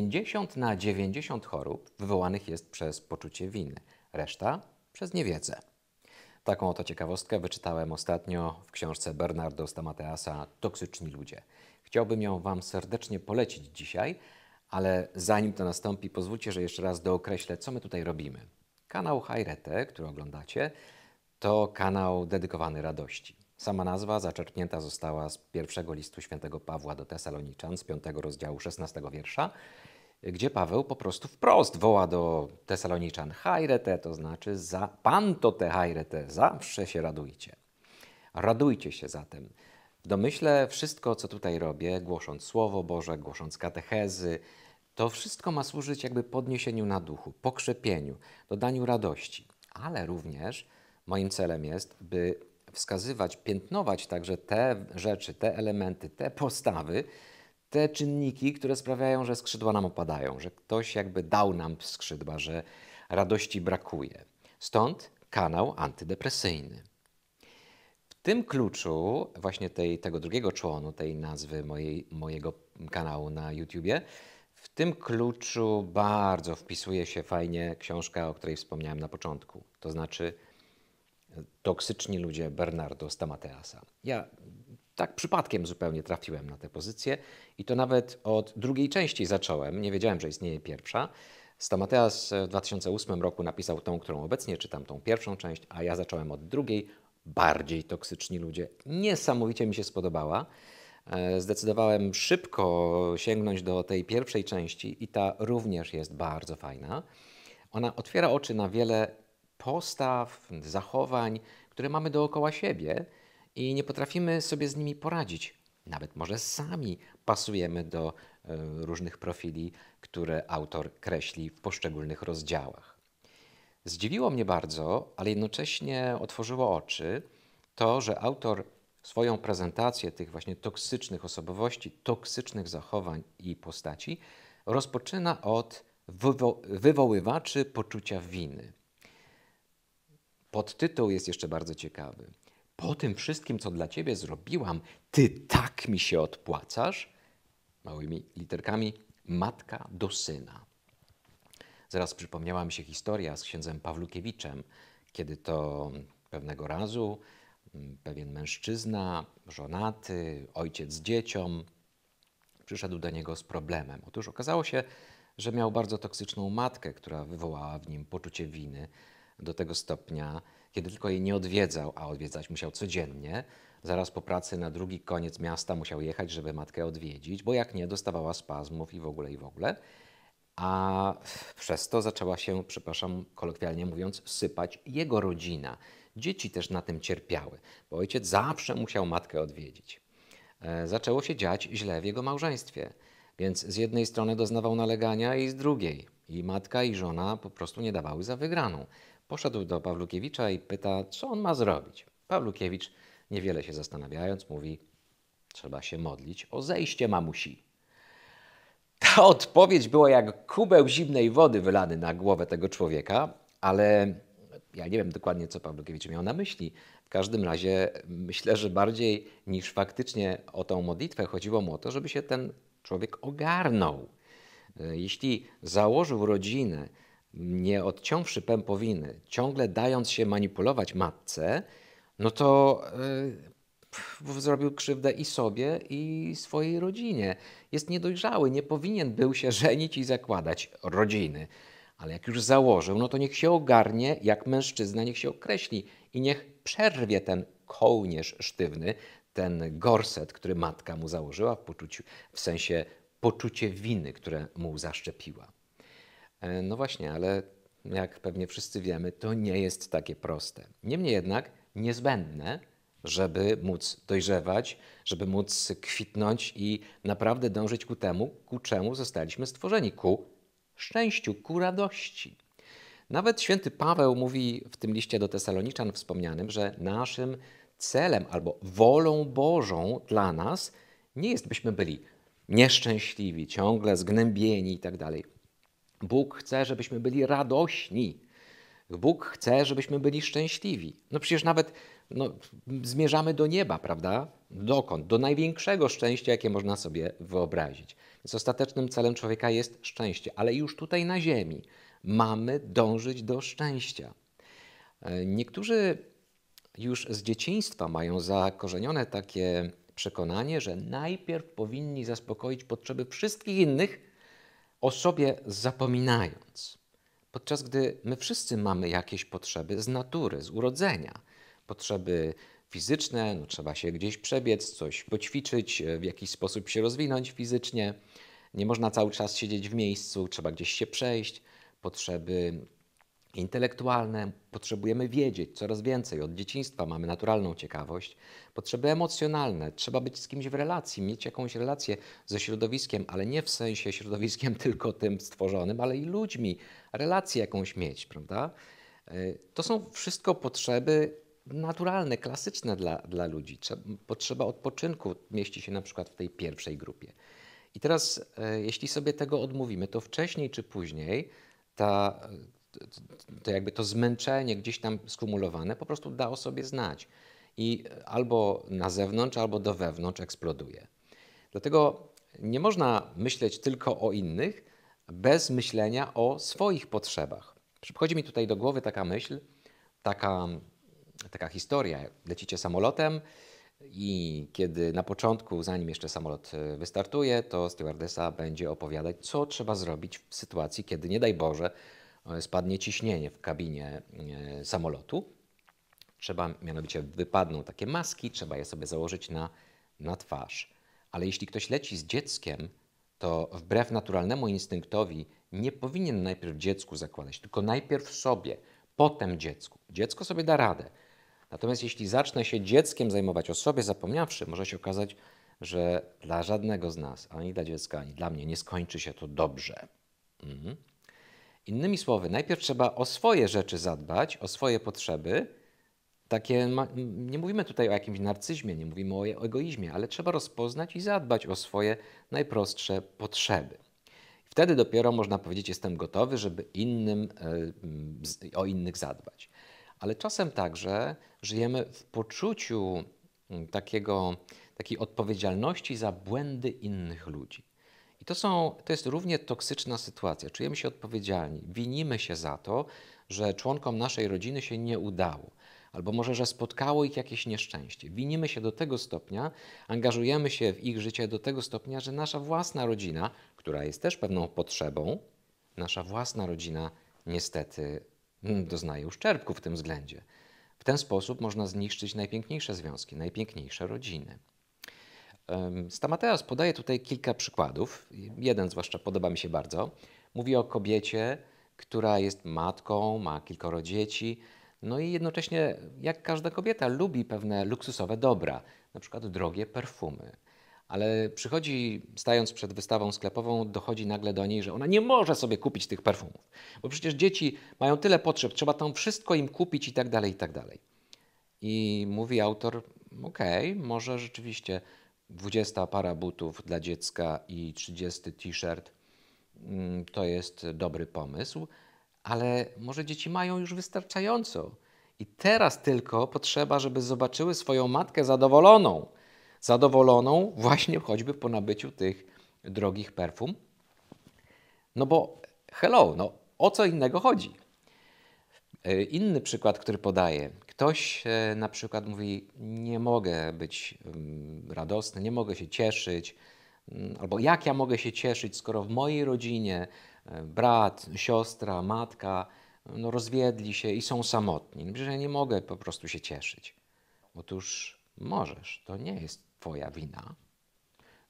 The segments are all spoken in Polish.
50 na 90 chorób wywołanych jest przez poczucie winy, reszta przez niewiedzę. Taką oto ciekawostkę wyczytałem ostatnio w książce Bernardo Stamateasa Toksyczni ludzie. Chciałbym ją Wam serdecznie polecić dzisiaj, ale zanim to nastąpi, pozwólcie, że jeszcze raz dookreślę, co my tutaj robimy. Kanał Hajrete, który oglądacie, to kanał dedykowany radości. Sama nazwa zaczerpnięta została z pierwszego listu świętego Pawła do Tesaloniczan z 5 rozdziału 16 wiersza, gdzie Paweł po prostu wprost woła do Tesaloniczan hajrete, to znaczy za panto te hajrete, zawsze się radujcie. Radujcie się zatem. W domyśle wszystko, co tutaj robię, głosząc Słowo Boże, głosząc katechezy, to wszystko ma służyć jakby podniesieniu na duchu, pokrzepieniu, dodaniu radości, ale również moim celem jest, by wskazywać, piętnować także te rzeczy, te elementy, te postawy, te czynniki, które sprawiają, że skrzydła nam opadają, że ktoś jakby dał nam skrzydła, że radości brakuje. Stąd kanał antydepresyjny. W tym kluczu, właśnie tej, tego drugiego członu, tej nazwy mojej, mojego kanału na YouTubie, w tym kluczu bardzo wpisuje się fajnie książka, o której wspomniałem na początku. To znaczy toksyczni ludzie Bernardo Stamateasa. Ja tak przypadkiem zupełnie trafiłem na tę pozycję i to nawet od drugiej części zacząłem. Nie wiedziałem, że istnieje pierwsza. Stamateas w 2008 roku napisał tą, którą obecnie czytam, tą pierwszą część, a ja zacząłem od drugiej, bardziej toksyczni ludzie. Niesamowicie mi się spodobała. E, zdecydowałem szybko sięgnąć do tej pierwszej części i ta również jest bardzo fajna. Ona otwiera oczy na wiele postaw, zachowań, które mamy dookoła siebie i nie potrafimy sobie z nimi poradzić. Nawet może sami pasujemy do e, różnych profili, które autor kreśli w poszczególnych rozdziałach. Zdziwiło mnie bardzo, ale jednocześnie otworzyło oczy to, że autor swoją prezentację tych właśnie toksycznych osobowości, toksycznych zachowań i postaci rozpoczyna od wywo wywoływaczy poczucia winy. Podtytuł jest jeszcze bardzo ciekawy. Po tym wszystkim, co dla ciebie zrobiłam, ty tak mi się odpłacasz? Małymi literkami matka do syna. Zaraz przypomniała mi się historia z księdzem Pawlukiewiczem, kiedy to pewnego razu mm, pewien mężczyzna, żonaty, ojciec z dziecią, przyszedł do niego z problemem. Otóż okazało się, że miał bardzo toksyczną matkę, która wywołała w nim poczucie winy do tego stopnia, kiedy tylko jej nie odwiedzał, a odwiedzać musiał codziennie, zaraz po pracy na drugi koniec miasta musiał jechać, żeby matkę odwiedzić, bo jak nie, dostawała spazmów i w ogóle, i w ogóle. A przez to zaczęła się, przepraszam, kolokwialnie mówiąc, sypać jego rodzina. Dzieci też na tym cierpiały, bo ojciec zawsze musiał matkę odwiedzić. E, zaczęło się dziać źle w jego małżeństwie, więc z jednej strony doznawał nalegania i z drugiej. I matka i żona po prostu nie dawały za wygraną. Poszedł do Pawlukiewicza i pyta, co on ma zrobić. Pawlukiewicz, niewiele się zastanawiając, mówi: Trzeba się modlić o zejście mamusi. Ta odpowiedź była jak kubeł zimnej wody wylany na głowę tego człowieka, ale ja nie wiem dokładnie, co Pawlukiewicz miał na myśli. W każdym razie myślę, że bardziej niż faktycznie o tą modlitwę chodziło mu o to, żeby się ten człowiek ogarnął. E, jeśli założył rodzinę, nie odciąwszy pępowiny, ciągle dając się manipulować matce, no to yy, zrobił krzywdę i sobie, i swojej rodzinie. Jest niedojrzały, nie powinien był się żenić i zakładać rodziny. Ale jak już założył, no to niech się ogarnie, jak mężczyzna, niech się określi i niech przerwie ten kołnierz sztywny, ten gorset, który matka mu założyła w, poczuciu, w sensie poczucie winy, które mu zaszczepiła. E, no właśnie, ale jak pewnie wszyscy wiemy, to nie jest takie proste. Niemniej jednak niezbędne, żeby móc dojrzewać, żeby móc kwitnąć i naprawdę dążyć ku temu, ku czemu zostaliśmy stworzeni, ku szczęściu, ku radości. Nawet święty Paweł mówi w tym liście do Tesaloniczan wspomnianym, że naszym celem albo wolą Bożą dla nas nie jest, byśmy byli nieszczęśliwi, ciągle zgnębieni itd. Tak Bóg chce, żebyśmy byli radośni. Bóg chce, żebyśmy byli szczęśliwi. No przecież nawet no, zmierzamy do nieba, prawda? Dokąd? Do największego szczęścia, jakie można sobie wyobrazić. Więc ostatecznym celem człowieka jest szczęście, ale już tutaj na ziemi mamy dążyć do szczęścia. E, niektórzy już z dzieciństwa mają zakorzenione takie przekonanie, że najpierw powinni zaspokoić potrzeby wszystkich innych, o sobie zapominając. Podczas gdy my wszyscy mamy jakieś potrzeby z natury, z urodzenia. Potrzeby fizyczne, no trzeba się gdzieś przebiec, coś poćwiczyć, e, w jakiś sposób się rozwinąć fizycznie. Nie można cały czas siedzieć w miejscu, trzeba gdzieś się przejść. Potrzeby intelektualne, potrzebujemy wiedzieć coraz więcej. Od dzieciństwa mamy naturalną ciekawość. Potrzeby emocjonalne, trzeba być z kimś w relacji, mieć jakąś relację ze środowiskiem, ale nie w sensie środowiskiem tylko tym stworzonym, ale i ludźmi, relację jakąś mieć, prawda? E, to są wszystko potrzeby naturalne, klasyczne dla, dla ludzi. Potrzeba odpoczynku mieści się na przykład w tej pierwszej grupie. I teraz, e, jeśli sobie tego odmówimy, to wcześniej czy później ta to jakby to zmęczenie gdzieś tam skumulowane po prostu da o sobie znać i albo na zewnątrz, albo do wewnątrz eksploduje. Dlatego nie można myśleć tylko o innych bez myślenia o swoich potrzebach. Przychodzi mi tutaj do głowy taka myśl, taka, taka historia. Lecicie samolotem i kiedy na początku, zanim jeszcze samolot e, wystartuje, to stewardesa będzie opowiadać, co trzeba zrobić w sytuacji, kiedy nie daj Boże, E, spadnie ciśnienie w kabinie e, samolotu. Trzeba, mianowicie wypadną takie maski, trzeba je sobie założyć na, na twarz. Ale jeśli ktoś leci z dzieckiem, to wbrew naturalnemu instynktowi nie powinien najpierw dziecku zakładać, tylko najpierw sobie, potem dziecku. Dziecko sobie da radę. Natomiast jeśli zacznę się dzieckiem zajmować, o sobie zapomniawszy, może się okazać, że dla żadnego z nas, ani dla dziecka, ani dla mnie, nie skończy się to dobrze. Mhm. Innymi słowy, najpierw trzeba o swoje rzeczy zadbać, o swoje potrzeby. Takie, nie mówimy tutaj o jakimś narcyzmie, nie mówimy o e-, egoizmie, ale trzeba rozpoznać i zadbać o swoje najprostsze potrzeby. Wtedy dopiero można powiedzieć, jestem gotowy, żeby innym, e, o innych zadbać. Ale czasem także żyjemy w poczuciu takiego, takiej odpowiedzialności za błędy innych ludzi. I to, są, to jest równie toksyczna sytuacja. Czujemy się odpowiedzialni, winimy się za to, że członkom naszej rodziny się nie udało, albo może, że spotkało ich jakieś nieszczęście. Winimy się do tego stopnia, angażujemy się w ich życie do tego stopnia, że nasza własna rodzina, która jest też pewną potrzebą, nasza własna rodzina niestety hmm, doznaje uszczerbku w tym względzie. W ten sposób można zniszczyć najpiękniejsze związki, najpiękniejsze rodziny. Stamateos podaje tutaj kilka przykładów. Jeden zwłaszcza podoba mi się bardzo. Mówi o kobiecie, która jest matką, ma kilkoro dzieci, no i jednocześnie, jak każda kobieta, lubi pewne luksusowe dobra, na przykład drogie perfumy. Ale przychodzi, stając przed wystawą sklepową, dochodzi nagle do niej, że ona nie może sobie kupić tych perfumów, bo przecież dzieci mają tyle potrzeb, trzeba tam wszystko im kupić i tak dalej, i tak dalej. I mówi autor, okej, okay, może rzeczywiście 20 para butów dla dziecka i 30 t-shirt mm, to jest dobry pomysł, ale może dzieci mają już wystarczająco. I teraz tylko potrzeba, żeby zobaczyły swoją matkę zadowoloną. Zadowoloną właśnie choćby po nabyciu tych drogich perfum. No bo hello, no o co innego chodzi? E, inny przykład, który podaję. Ktoś e, na przykład mówi: Nie mogę być mm, radosny, nie mogę się cieszyć, mm, albo jak ja mogę się cieszyć, skoro w mojej rodzinie e, brat, siostra, matka no, rozwiedli się i są samotni. Że ja nie mogę po prostu się cieszyć. Otóż możesz, to nie jest Twoja wina.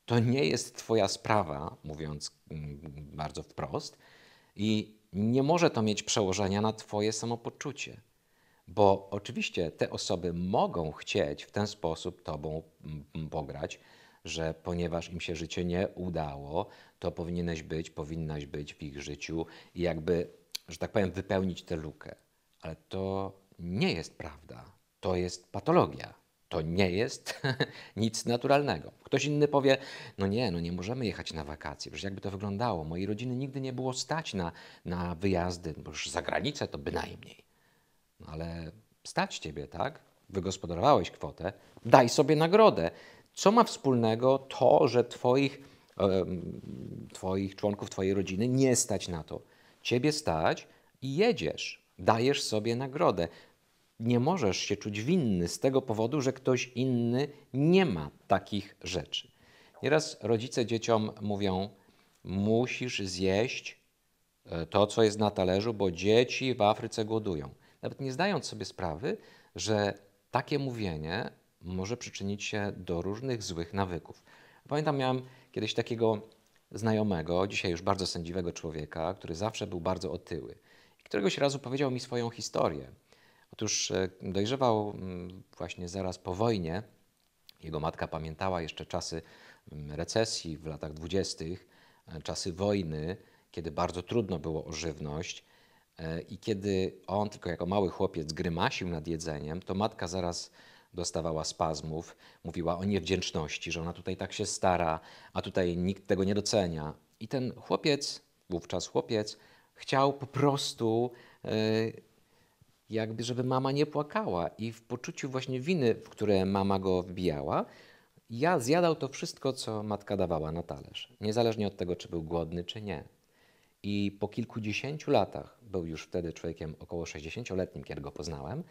To nie jest Twoja sprawa, mówiąc mm, bardzo wprost. I nie może to mieć przełożenia na Twoje samopoczucie. Bo oczywiście te osoby mogą chcieć w ten sposób Tobą mm, mm, pograć, że ponieważ im się życie nie udało, to powinieneś być, powinnaś być w ich życiu i jakby, że tak powiem, wypełnić tę lukę. Ale to nie jest prawda. To jest patologia. To nie jest nic naturalnego. Ktoś inny powie, no nie, no nie możemy jechać na wakacje, przecież jakby to wyglądało. Mojej rodziny nigdy nie było stać na, na wyjazdy, bo już za granicę to bynajmniej. No ale stać ciebie, tak? Wygospodarowałeś kwotę, daj sobie nagrodę. Co ma wspólnego to, że twoich, twoich członków twojej rodziny nie stać na to? Ciebie stać i jedziesz, dajesz sobie nagrodę nie możesz się czuć winny z tego powodu, że ktoś inny nie ma takich rzeczy. Nieraz rodzice dzieciom mówią: Musisz zjeść e, to, co jest na talerzu, bo dzieci w Afryce głodują. Nawet nie zdając sobie sprawy, że takie mówienie może przyczynić się do różnych złych nawyków. Pamiętam, miałem kiedyś takiego znajomego, dzisiaj już bardzo sędziwego człowieka, który zawsze był bardzo otyły. I któregoś razu powiedział mi swoją historię Otóż e, dojrzewał mm, właśnie zaraz po wojnie. Jego matka pamiętała jeszcze czasy mm, recesji w latach dwudziestych, e, czasy wojny, kiedy bardzo trudno było o żywność. E, I kiedy on tylko jako mały chłopiec grymasił nad jedzeniem, to matka zaraz dostawała spazmów, mówiła o niewdzięczności, że ona tutaj tak się stara, a tutaj nikt tego nie docenia. I ten chłopiec, wówczas chłopiec, chciał po prostu jakby żeby mama nie płakała i w poczuciu właśnie winy, w które mama go wbijała, ja zjadał to wszystko, co matka dawała na talerz, niezależnie od tego, czy był głodny, czy nie. I po kilkudziesięciu latach, był już wtedy człowiekiem około 60-letnim, kiedy go poznałem,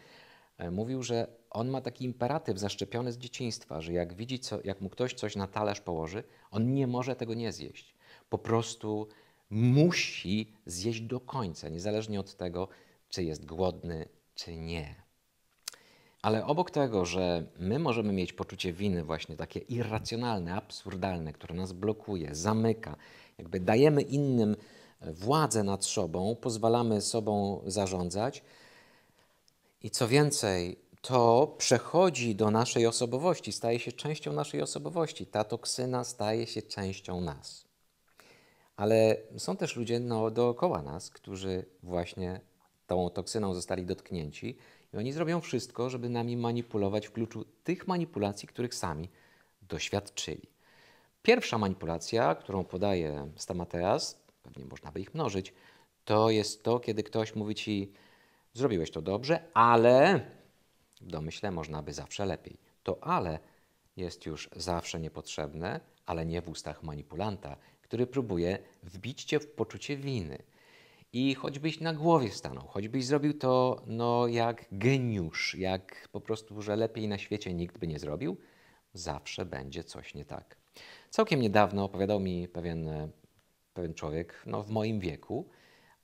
e, mówił, że on ma taki imperatyw zaszczepiony z dzieciństwa, że jak widzi, co, jak mu ktoś coś na talerz położy, on nie może tego nie zjeść. Po prostu musi zjeść do końca, niezależnie od tego, czy jest głodny, czy nie. Ale obok tego, że my możemy mieć poczucie winy, właśnie takie irracjonalne, absurdalne, które nas blokuje, zamyka, jakby dajemy innym władzę nad sobą, pozwalamy sobą zarządzać. I co więcej, to przechodzi do naszej osobowości, staje się częścią naszej osobowości. Ta toksyna staje się częścią nas. Ale są też ludzie no, dookoła nas, którzy właśnie tą toksyną zostali dotknięci i oni zrobią wszystko, żeby nami manipulować w kluczu tych manipulacji, których sami doświadczyli. Pierwsza manipulacja, którą podaje Stamateas, pewnie można by ich mnożyć, to jest to, kiedy ktoś mówi ci, zrobiłeś to dobrze, ale w domyśle można by zawsze lepiej. To ale jest już zawsze niepotrzebne, ale nie w ustach manipulanta, który próbuje wbić cię w poczucie winy. I choćbyś na głowie stanął, choćbyś zrobił to no, jak geniusz, jak po prostu, że lepiej na świecie nikt by nie zrobił, zawsze będzie coś nie tak. Całkiem niedawno opowiadał mi pewien, e, pewien człowiek no, w moim wieku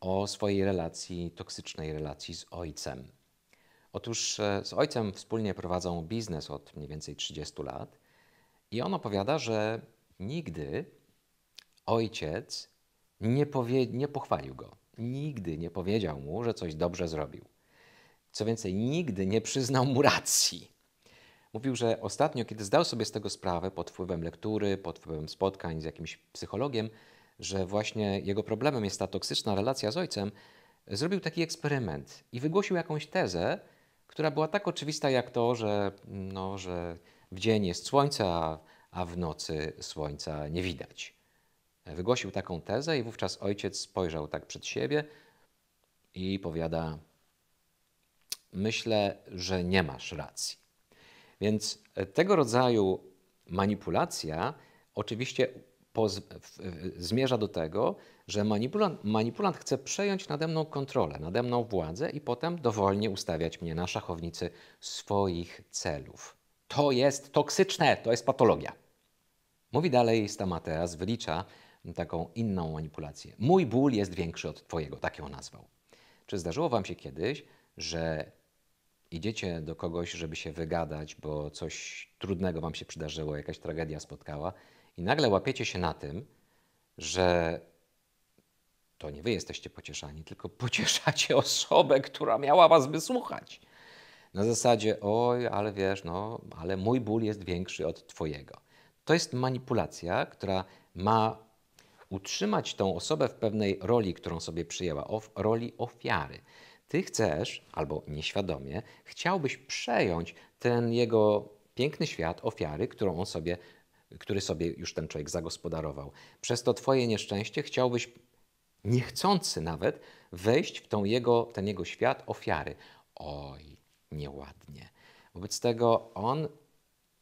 o swojej relacji, toksycznej relacji z ojcem. Otóż e, z ojcem wspólnie prowadzą biznes od mniej więcej 30 lat i on opowiada, że nigdy ojciec nie, powie, nie pochwalił go nigdy nie powiedział mu, że coś dobrze zrobił. Co więcej, nigdy nie przyznał mu racji. Mówił, że ostatnio, kiedy zdał sobie z tego sprawę pod wpływem lektury, pod wpływem spotkań z jakimś psychologiem, że właśnie jego problemem jest ta toksyczna relacja z ojcem, zrobił taki eksperyment i wygłosił jakąś tezę, która była tak oczywista jak to, że, no, że w dzień jest słońce, a, a w nocy słońca nie widać. Wygłosił taką tezę i wówczas ojciec spojrzał tak przed siebie i powiada: Myślę, że nie masz racji. Więc e, tego rodzaju manipulacja oczywiście zmierza do tego, że manipulant, manipulant chce przejąć nade mną kontrolę, nade mną władzę i potem dowolnie ustawiać mnie na szachownicy swoich celów. To jest toksyczne, to jest patologia. Mówi dalej Stamateas, wylicza taką inną manipulację. Mój ból jest większy od Twojego, tak ją nazwał. Czy zdarzyło Wam się kiedyś, że idziecie do kogoś, żeby się wygadać, bo coś trudnego Wam się przydarzyło, jakaś tragedia spotkała, i nagle łapiecie się na tym, że to nie Wy jesteście pocieszani, tylko pocieszacie osobę, która miała Was wysłuchać. Na zasadzie, oj, ale wiesz, no, ale mój ból jest większy od Twojego. To jest manipulacja, która ma utrzymać tą osobę w pewnej roli, którą sobie przyjęła, of, roli ofiary. Ty chcesz, albo nieświadomie, chciałbyś przejąć ten jego piękny świat ofiary, którą on sobie, który sobie już ten człowiek zagospodarował. Przez to twoje nieszczęście chciałbyś, niechcący nawet, wejść w tą jego, ten jego świat ofiary. Oj, nieładnie. Wobec tego on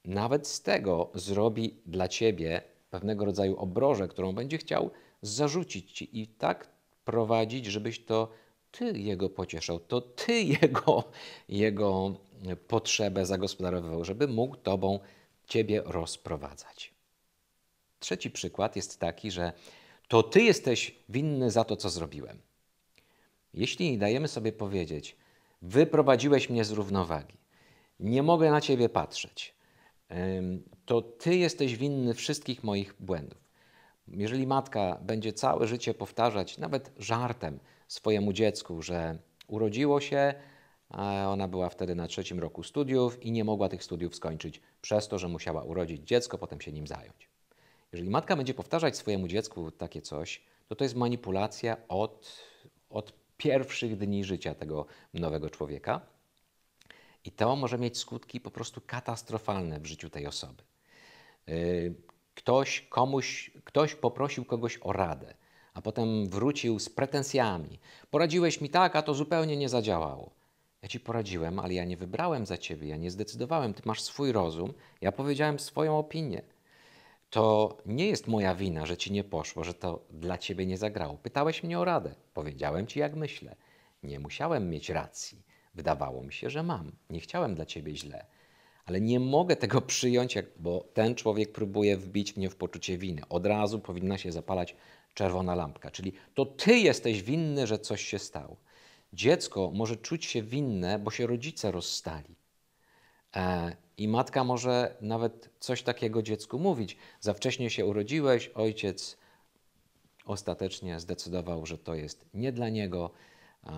nawet z tego zrobi dla ciebie pewnego rodzaju obrożę, którą będzie chciał zarzucić ci i tak prowadzić, żebyś to ty jego pocieszał, to ty jego, jego potrzebę zagospodarowywał, żeby mógł tobą ciebie rozprowadzać. Trzeci przykład jest taki, że to ty jesteś winny za to, co zrobiłem. Jeśli dajemy sobie powiedzieć, wyprowadziłeś mnie z równowagi, nie mogę na ciebie patrzeć, to Ty jesteś winny wszystkich moich błędów. Jeżeli matka będzie całe życie powtarzać, nawet żartem, swojemu dziecku, że urodziło się, ona była wtedy na trzecim roku studiów i nie mogła tych studiów skończyć przez to, że musiała urodzić dziecko, potem się nim zająć. Jeżeli matka będzie powtarzać swojemu dziecku takie coś, to to jest manipulacja od, od pierwszych dni życia tego nowego człowieka. I to może mieć skutki po prostu katastrofalne w życiu tej osoby. Ktoś, komuś, ktoś poprosił kogoś o radę, a potem wrócił z pretensjami. Poradziłeś mi tak, a to zupełnie nie zadziałało. Ja ci poradziłem, ale ja nie wybrałem za ciebie, ja nie zdecydowałem, ty masz swój rozum, ja powiedziałem swoją opinię. To nie jest moja wina, że ci nie poszło, że to dla ciebie nie zagrało. Pytałeś mnie o radę, powiedziałem ci, jak myślę. Nie musiałem mieć racji. Wydawało mi się, że mam. Nie chciałem dla ciebie źle ale nie mogę tego przyjąć, bo ten człowiek próbuje wbić mnie w poczucie winy. Od razu powinna się zapalać czerwona lampka, czyli to ty jesteś winny, że coś się stało. Dziecko może czuć się winne, bo się rodzice rozstali. E, I matka może nawet coś takiego dziecku mówić. Za wcześnie się urodziłeś, ojciec ostatecznie zdecydował, że to jest nie dla niego, e,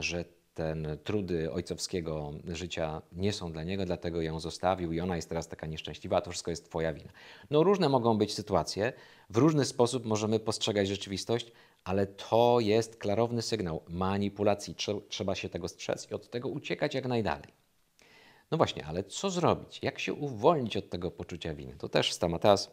że ten trudy ojcowskiego życia nie są dla niego, dlatego ją zostawił i ona jest teraz taka nieszczęśliwa, a to wszystko jest twoja wina. No różne mogą być sytuacje, w różny sposób możemy postrzegać rzeczywistość, ale to jest klarowny sygnał manipulacji. Trzeba się tego strzec i od tego uciekać jak najdalej. No właśnie, ale co zrobić? Jak się uwolnić od tego poczucia winy? To też Stamateas,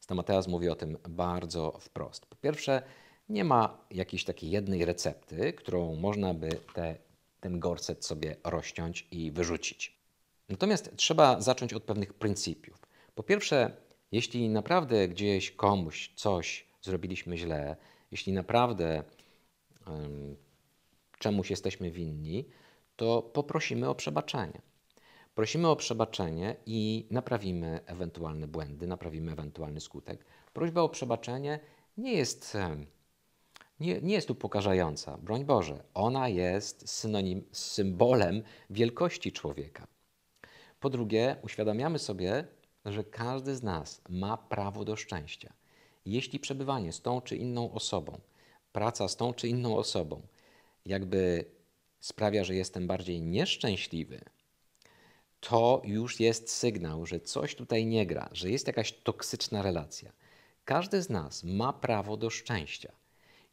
Stamateas mówi o tym bardzo wprost. Po pierwsze, nie ma jakiejś takiej jednej recepty, którą można by te, ten gorset sobie rozciąć i wyrzucić. Natomiast trzeba zacząć od pewnych pryncypiów. Po pierwsze, jeśli naprawdę gdzieś komuś coś zrobiliśmy źle, jeśli naprawdę um, czemuś jesteśmy winni, to poprosimy o przebaczenie. Prosimy o przebaczenie i naprawimy ewentualne błędy, naprawimy ewentualny skutek. Prośba o przebaczenie nie jest nie, nie jest tu pokażająca, broń Boże. Ona jest synonim, symbolem wielkości człowieka. Po drugie, uświadamiamy sobie, że każdy z nas ma prawo do szczęścia. Jeśli przebywanie z tą czy inną osobą, praca z tą czy inną osobą, jakby sprawia, że jestem bardziej nieszczęśliwy, to już jest sygnał, że coś tutaj nie gra, że jest jakaś toksyczna relacja. Każdy z nas ma prawo do szczęścia.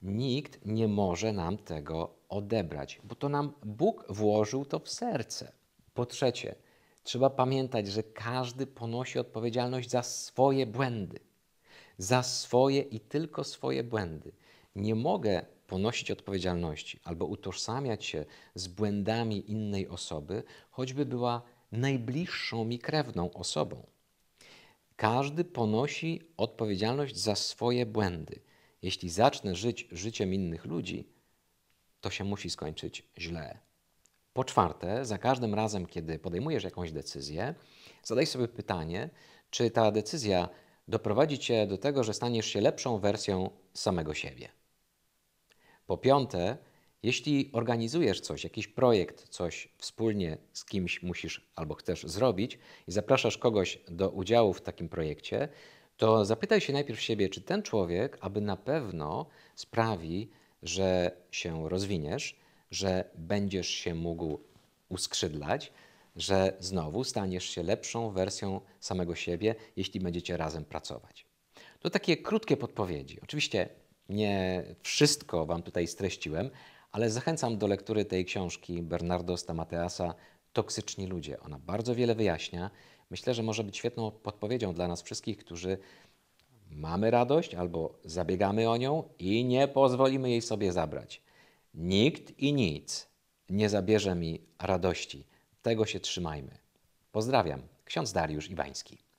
Nikt nie może nam tego odebrać, bo to nam Bóg włożył to w serce. Po trzecie, trzeba pamiętać, że każdy ponosi odpowiedzialność za swoje błędy. Za swoje i tylko swoje błędy. Nie mogę ponosić odpowiedzialności albo utożsamiać się z błędami innej osoby, choćby była najbliższą mi krewną osobą. Każdy ponosi odpowiedzialność za swoje błędy. Jeśli zacznę żyć życiem innych ludzi, to się musi skończyć źle. Po czwarte, za każdym razem, kiedy podejmujesz jakąś decyzję, zadaj sobie pytanie, czy ta decyzja doprowadzi cię do tego, że staniesz się lepszą wersją samego siebie. Po piąte, jeśli organizujesz coś, jakiś projekt, coś wspólnie z kimś musisz albo chcesz zrobić i zapraszasz kogoś do udziału w takim projekcie, to zapytaj się najpierw siebie, czy ten człowiek, aby na pewno sprawi, że się rozwiniesz, że będziesz się mógł uskrzydlać, że znowu staniesz się lepszą wersją samego siebie, jeśli będziecie razem pracować. To takie krótkie podpowiedzi. Oczywiście nie wszystko Wam tutaj streściłem, ale zachęcam do lektury tej książki Bernardo Stamateasa Toksyczni ludzie. Ona bardzo wiele wyjaśnia myślę, że może być świetną podpowiedzią dla nas wszystkich, którzy mamy radość albo zabiegamy o nią i nie pozwolimy jej sobie zabrać. Nikt i nic nie zabierze mi radości. Tego się trzymajmy. Pozdrawiam, ksiądz Dariusz Ibański.